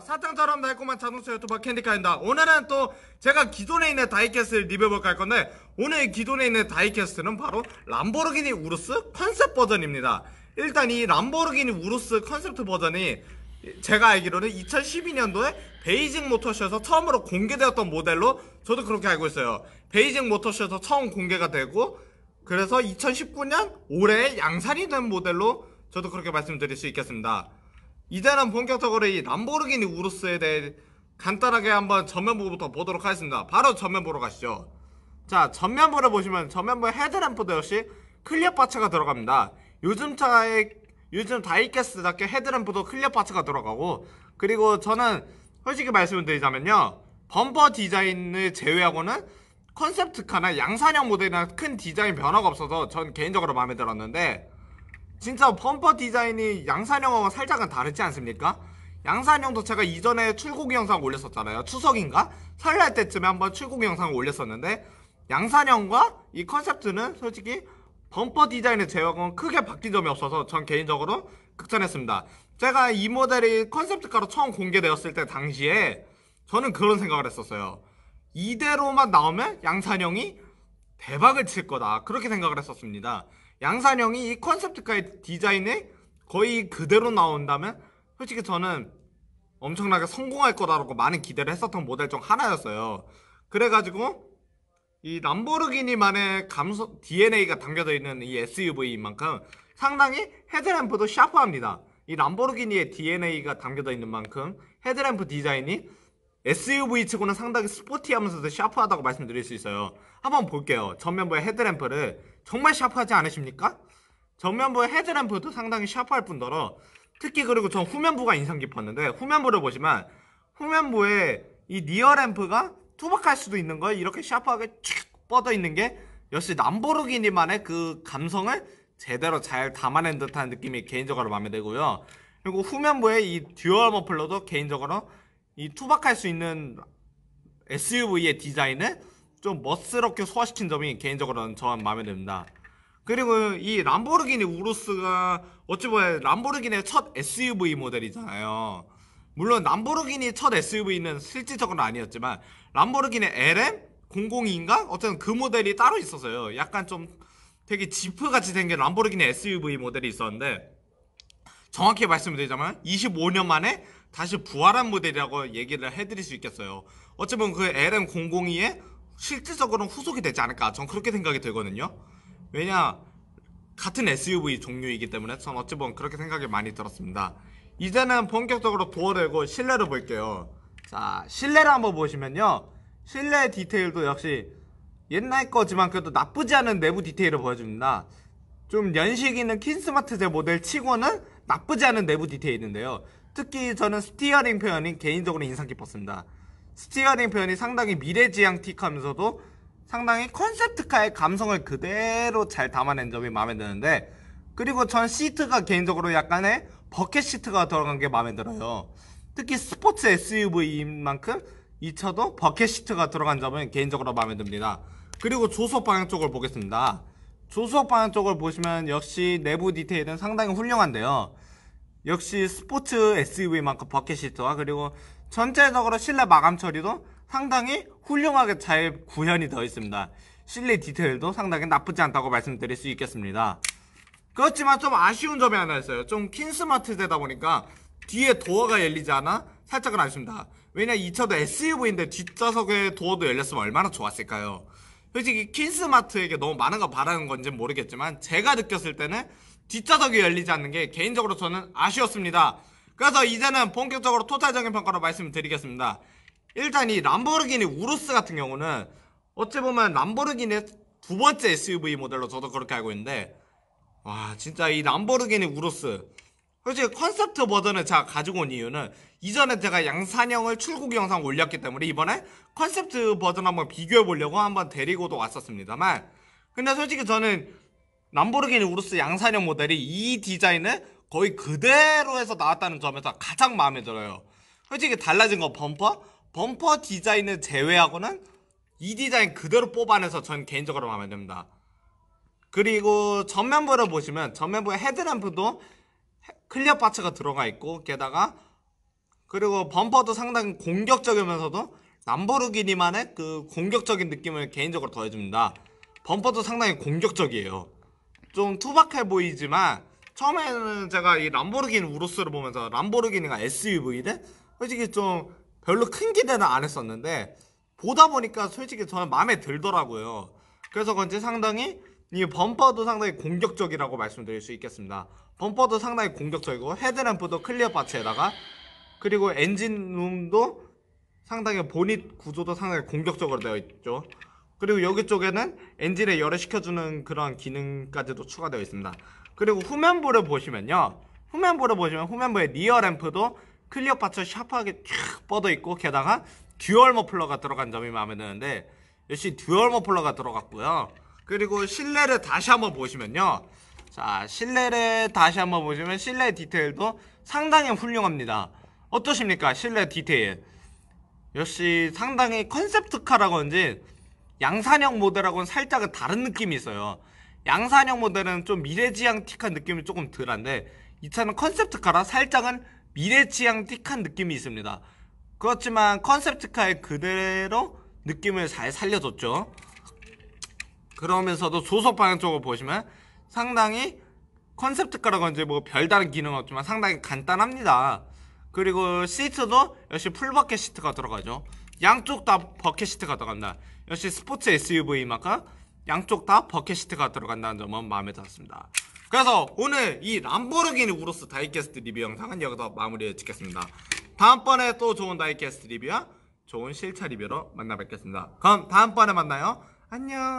사탕처럼 달콤한 자동차 유튜버 캔디카입니다 오늘은 또 제가 기존에 있는 다이캐스트를 리뷰해볼까 할건데 오늘 기존에 있는 다이캐스트는 바로 람보르기니 우루스 컨셉 버전입니다 일단 이 람보르기니 우루스 컨셉트 버전이 제가 알기로는 2012년도에 베이징 모터쇼에서 처음으로 공개되었던 모델로 저도 그렇게 알고 있어요 베이징 모터쇼에서 처음 공개가 되고 그래서 2019년 올해 양산이 된 모델로 저도 그렇게 말씀드릴 수 있겠습니다 이제는 본격적으로 이 람보르기니 우루스에 대해 간단하게 한번 전면부부터 보도록 하겠습니다 바로 전면부로 가시죠 자 전면부를 보시면 전면부 헤드램프도 역시 클리어 파츠가 들어갑니다 요즘 차에 요즘 다이캐스답게 트 헤드램프도 클리어 파츠가 들어가고 그리고 저는 솔직히 말씀드리자면요 범퍼 디자인을 제외하고는 컨셉트카나 양산형 모델이나 큰 디자인 변화가 없어서 전 개인적으로 마음에 들었는데 진짜 펌퍼 디자인이 양산형하고 살짝은 다르지 않습니까? 양산형도 제가 이전에 출고기 영상 올렸었잖아요 추석인가? 설날 때쯤에 한번 출고기 영상 을 올렸었는데 양산형과 이 컨셉트는 솔직히 범퍼 디자인의 제외하고 크게 바뀐 점이 없어서 전 개인적으로 극찬했습니다 제가 이 모델이 컨셉트가로 처음 공개되었을 때 당시에 저는 그런 생각을 했었어요 이대로만 나오면 양산형이 대박을 칠 거다 그렇게 생각을 했었습니다 양산형이 이 컨셉트카의 디자인에 거의 그대로 나온다면 솔직히 저는 엄청나게 성공할 거다라고 많은 기대를 했었던 모델 중 하나였어요. 그래가지고 이 람보르기니만의 감소 DNA가 담겨져 있는 이 SUV인 만큼 상당히 헤드램프도 샤프합니다. 이 람보르기니의 DNA가 담겨져 있는 만큼 헤드램프 디자인이 SUV치고는 상당히 스포티하면서도 샤프하다고 말씀드릴 수 있어요. 한번 볼게요. 전면부의 헤드램프를 정말 샤프하지 않으십니까? 전면부의 헤드램프도 상당히 샤프할 뿐더러 특히 그리고 전 후면부가 인상 깊었는데 후면부를 보시면 후면부에 이리어램프가 투박할 수도 있는 걸 이렇게 샤프하게 쭉 뻗어 있는 게 역시 남보르기니만의 그 감성을 제대로 잘 담아낸 듯한 느낌이 개인적으로 마음에 들고요. 그리고 후면부의이 듀얼 머플러도 개인적으로 이 투박할 수 있는 SUV의 디자인을 좀 멋스럽게 소화시킨 점이 개인적으로는 저는 마음에 듭니다. 그리고 이 람보르기니 우루스가 어찌 보면 람보르기니의 첫 SUV 모델이잖아요. 물론 람보르기니 첫 SUV는 실질적으로 아니었지만 람보르기니 LM 002인가 어쨌든 그 모델이 따로 있었어요. 약간 좀 되게 지프 같이 생긴 람보르기니 SUV 모델이 있었는데 정확히 말씀드리자면 25년 만에 다시 부활한 모델이라고 얘기를 해드릴 수 있겠어요. 어찌 보면 그 LM002의 실질적으로는 후속이 되지 않을까 전 그렇게 생각이 들거든요 왜냐 같은 SUV 종류이기 때문에 전 어찌 보면 그렇게 생각이 많이 들었습니다 이제는 본격적으로 도어되고 실내를 볼게요 자 실내를 한번 보시면요 실내 디테일도 역시 옛날 거지만 그래도 나쁘지 않은 내부 디테일을 보여줍니다 좀 연식 있는 킨스마트제 모델 치고는 나쁘지 않은 내부 디테일인데요 특히 저는 스티어링 표현이 개인적으로 인상 깊었습니다 스티어링 표현이 상당히 미래지향틱하면서도 상당히 컨셉트카의 감성을 그대로 잘 담아낸 점이 마음에 드는데 그리고 전 시트가 개인적으로 약간의 버켓 시트가 들어간 게 마음에 들어요 특히 스포츠 SUV인 만큼 이 차도 버켓 시트가 들어간 점은 개인적으로 마음에 듭니다 그리고 조수석 방향 쪽을 보겠습니다 조수석 방향 쪽을 보시면 역시 내부 디테일은 상당히 훌륭한데요 역시 스포츠 SUV만큼 버켓 시트와 그리고 전체적으로 실내 마감 처리도 상당히 훌륭하게 잘 구현이 되어 있습니다. 실내 디테일도 상당히 나쁘지 않다고 말씀드릴 수 있겠습니다. 그렇지만 좀 아쉬운 점이 하나 있어요. 좀킨 스마트 되다 보니까 뒤에 도어가 열리지 않아 살짝은 아쉽습니다. 왜냐 이 차도 SUV인데 뒷좌석에 도어도 열렸으면 얼마나 좋았을까요? 솔직히 킨스마트에게 너무 많은 걸 바라는 건지 모르겠지만 제가 느꼈을 때는 뒷좌석이 열리지 않는 게 개인적으로 저는 아쉬웠습니다. 그래서 이제는 본격적으로 토탈적인 평가로 말씀 드리겠습니다 일단 이 람보르기니 우루스 같은 경우는 어찌 보면 람보르기니의 두 번째 SUV 모델로 저도 그렇게 알고 있는데 와 진짜 이 람보르기니 우루스 솔직히 컨셉트 버전을 제가 가지고 온 이유는 이전에 제가 양산형을 출국 영상 올렸기 때문에 이번에 컨셉트 버전 한번 비교해 보려고 한번 데리고도 왔었습니다만 근데 솔직히 저는 람보르기니 우루스 양산형 모델이 이 디자인을 거의 그대로 해서 나왔다는 점에서 가장 마음에 들어요. 솔직히 달라진 건 범퍼? 범퍼 디자인을 제외하고는 이 디자인 그대로 뽑아내서 전 개인적으로 마음에 듭니다. 그리고 전면부를 보시면 전면부에 헤드램프도 클리어 파츠가 들어가 있고 게다가 그리고 범퍼도 상당히 공격적이면서도 남보르기니만의그 공격적인 느낌을 개인적으로 더해줍니다. 범퍼도 상당히 공격적이에요. 좀 투박해 보이지만 처음에는 제가 이 람보르기니 우로스를 보면서 람보르기니가 SUV인데 솔직히 좀 별로 큰 기대는 안 했었는데 보다 보니까 솔직히 저는 마음에 들더라고요. 그래서 그런지 상당히 이 범퍼도 상당히 공격적이라고 말씀드릴 수 있겠습니다. 범퍼도 상당히 공격적이고 헤드램프도 클리어 바츠에다가 그리고 엔진룸도 상당히 보닛 구조도 상당히 공격적으로 되어 있죠. 그리고 여기 쪽에는 엔진을 열을 시켜주는 그런 기능까지도 추가되어 있습니다. 그리고 후면부를 보시면요. 후면부를 보시면 후면부에 리어 램프도 클리어 파츠 샤프하게 쫙 뻗어 있고 게다가 듀얼 머플러가 들어간 점이 마음에 드는데 역시 듀얼 머플러가 들어갔고요. 그리고 실내를 다시 한번 보시면요. 자, 실내를 다시 한번 보시면 실내 디테일도 상당히 훌륭합니다. 어떠십니까? 실내 디테일. 역시 상당히 컨셉트카라고 하는지 양산형 모델하고는 살짝은 다른 느낌이 있어요. 양산형 모델은 좀 미래지향틱한 느낌이 조금 덜한데 이 차는 컨셉트카라 살짝은 미래지향틱한 느낌이 있습니다. 그렇지만 컨셉트카의 그대로 느낌을 잘 살려줬죠. 그러면서도 조속 방향 쪽을 보시면 상당히 컨셉트카라고 이제 뭐 별다른 기능 없지만 상당히 간단합니다. 그리고 시트도 역시 풀 버켓 시트가 들어가죠. 양쪽 다 버켓 시트가 들어간다. 역시 스포츠 SUV만큼 양쪽 다 버킷시트가 들어간다는 점은 마음에 들었습니다. 그래서 오늘 이 람보르기니 우로스 다이캐스트 리뷰 영상은 여기서 마무리 짓겠습니다. 다음번에 또 좋은 다이캐스트 리뷰와 좋은 실차 리뷰로 만나 뵙겠습니다. 그럼 다음번에 만나요. 안녕.